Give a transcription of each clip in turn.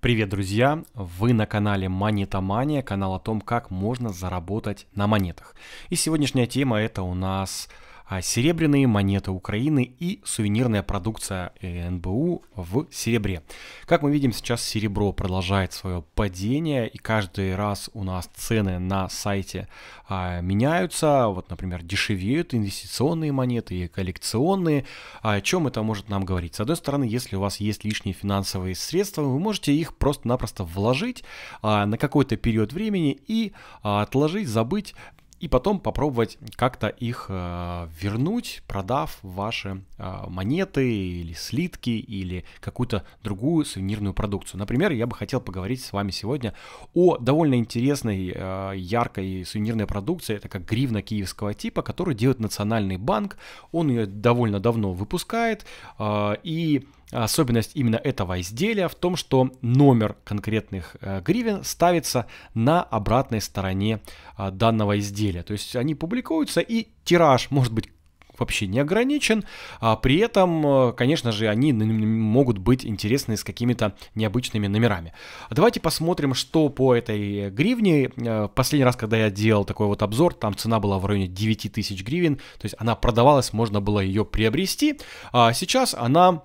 Привет, друзья! Вы на канале Монетомания, канал о том, как можно заработать на монетах. И сегодняшняя тема это у нас а серебряные монеты Украины и сувенирная продукция э, НБУ в серебре. Как мы видим, сейчас серебро продолжает свое падение, и каждый раз у нас цены на сайте а, меняются. Вот, например, дешевеют инвестиционные монеты и коллекционные. А о чем это может нам говорить? С одной стороны, если у вас есть лишние финансовые средства, вы можете их просто-напросто вложить на какой-то период времени и отложить, забыть и потом попробовать как-то их э, вернуть, продав ваши э, монеты или слитки или какую-то другую сувенирную продукцию. Например, я бы хотел поговорить с вами сегодня о довольно интересной, э, яркой сувенирной продукции. Это как гривна киевского типа, которую делает Национальный банк. Он ее довольно давно выпускает э, и Особенность именно этого изделия в том, что номер конкретных э, гривен ставится на обратной стороне а, данного изделия. То есть они публикуются и тираж может быть вообще не ограничен. А при этом, э, конечно же, они могут быть интересны с какими-то необычными номерами. Давайте посмотрим, что по этой гривне. Э, последний раз, когда я делал такой вот обзор, там цена была в районе 9000 гривен. То есть она продавалась, можно было ее приобрести. А сейчас она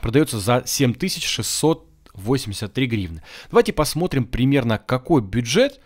продается за 7683 гривны. Давайте посмотрим примерно, какой бюджет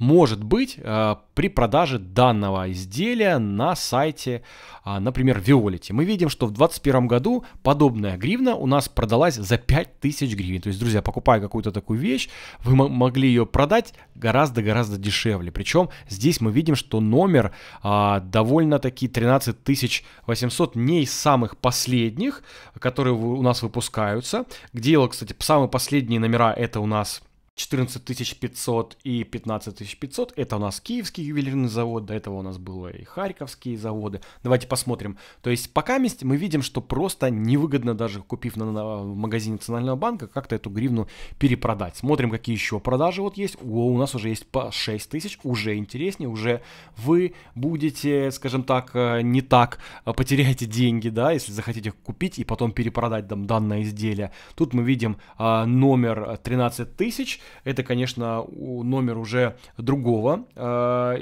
может быть э, при продаже данного изделия на сайте, а, например, Виолити. Мы видим, что в 2021 году подобная гривна у нас продалась за 5000 гривен. То есть, друзья, покупая какую-то такую вещь, вы могли ее продать гораздо-гораздо дешевле. Причем здесь мы видим, что номер а, довольно-таки 13800 не из самых последних, которые у нас выпускаются. Где, кстати, самые последние номера это у нас 14500 и 15500. Это у нас Киевский ювелирный завод, до этого у нас было и Харьковские заводы. Давайте посмотрим. То есть пока мы видим, что просто невыгодно даже купив на, на, в магазине Национального банка, как-то эту гривну перепродать. Смотрим, какие еще продажи вот есть. О, у нас уже есть по 6000, уже интереснее, уже вы будете, скажем так, э, не так э, потеряете деньги, да, если захотите купить и потом перепродать там данное изделие. Тут мы видим э, номер 13000, это, конечно, номер уже другого э,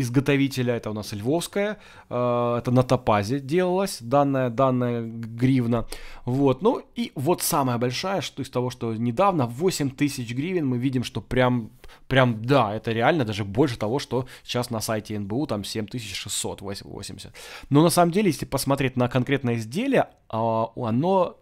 изготовителя, это у нас львовская, э, это на Топазе делалась данная, данная гривна, вот, ну и вот самая большая, что из того, что недавно, 8 тысяч гривен, мы видим, что прям, прям, да, это реально даже больше того, что сейчас на сайте НБУ, там 7680, но на самом деле, если посмотреть на конкретное изделие, а, оно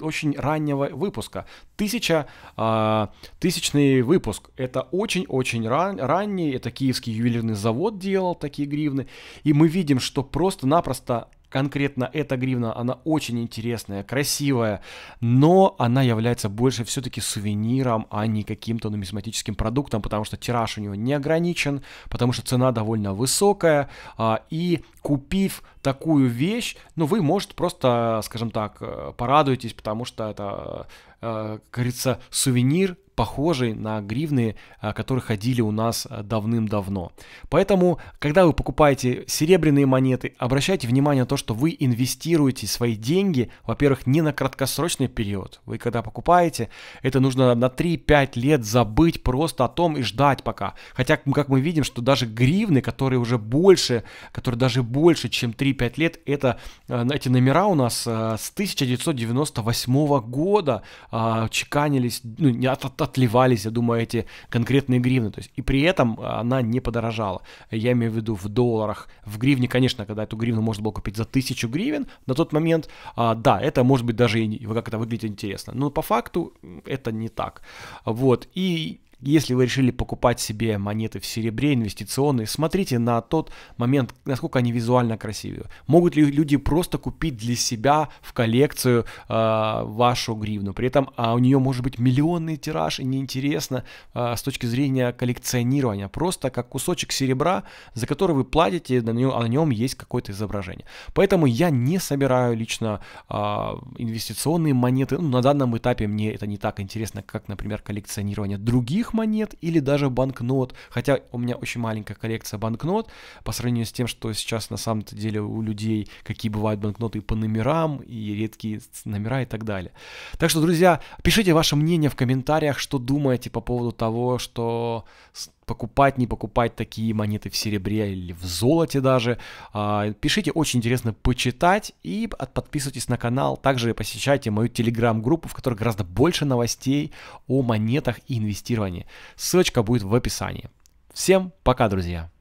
очень раннего выпуска. Тысяча, э, тысячный выпуск. Это очень-очень ран, ранний. Это киевский ювелирный завод делал такие гривны. И мы видим, что просто-напросто конкретно эта гривна, она очень интересная, красивая, но она является больше все-таки сувениром, а не каким-то нумизматическим продуктом, потому что тираж у него не ограничен, потому что цена довольно высокая, а, и купив такую вещь, ну вы, может, просто, скажем так, э, порадуетесь, потому что это Э, как говорится, сувенир, похожий на гривны, э, которые ходили у нас э, давным-давно. Поэтому, когда вы покупаете серебряные монеты, обращайте внимание на то, что вы инвестируете свои деньги, во-первых, не на краткосрочный период. Вы когда покупаете, это нужно на 3-5 лет забыть просто о том и ждать пока. Хотя, как мы видим, что даже гривны, которые уже больше, которые даже больше, чем 3-5 лет, это эти номера у нас с 1998 года а, чеканились, ну, не от, от, отливались, я думаю, эти конкретные гривны. То есть, и при этом а, она не подорожала. Я имею в виду в долларах. В гривне, конечно, когда эту гривну можно было купить за тысячу гривен на тот момент, а, да, это может быть даже и как это выглядит интересно. Но по факту это не так. Вот. И если вы решили покупать себе монеты в серебре инвестиционные, смотрите на тот момент, насколько они визуально красивые. Могут ли люди просто купить для себя в коллекцию э, вашу гривну? При этом а у нее может быть миллионный тираж и неинтересно э, с точки зрения коллекционирования. Просто как кусочек серебра, за который вы платите, на нем, на нем есть какое-то изображение. Поэтому я не собираю лично э, инвестиционные монеты. Ну, на данном этапе мне это не так интересно, как, например, коллекционирование других старых монет или даже банкнот. Хотя у меня очень маленькая коллекция банкнот по сравнению с тем, что сейчас на самом-то деле у людей, какие бывают банкноты по номерам, и редкие номера и так далее. Так что, друзья, пишите ваше мнение в комментариях, что думаете по поводу того, что покупать, не покупать такие монеты в серебре или в золоте даже. А, пишите, очень интересно почитать и подписывайтесь на канал. Также посещайте мою телеграм-группу, в которой гораздо больше новостей о монетах и инвестировании. Ссылочка будет в описании. Всем пока, друзья!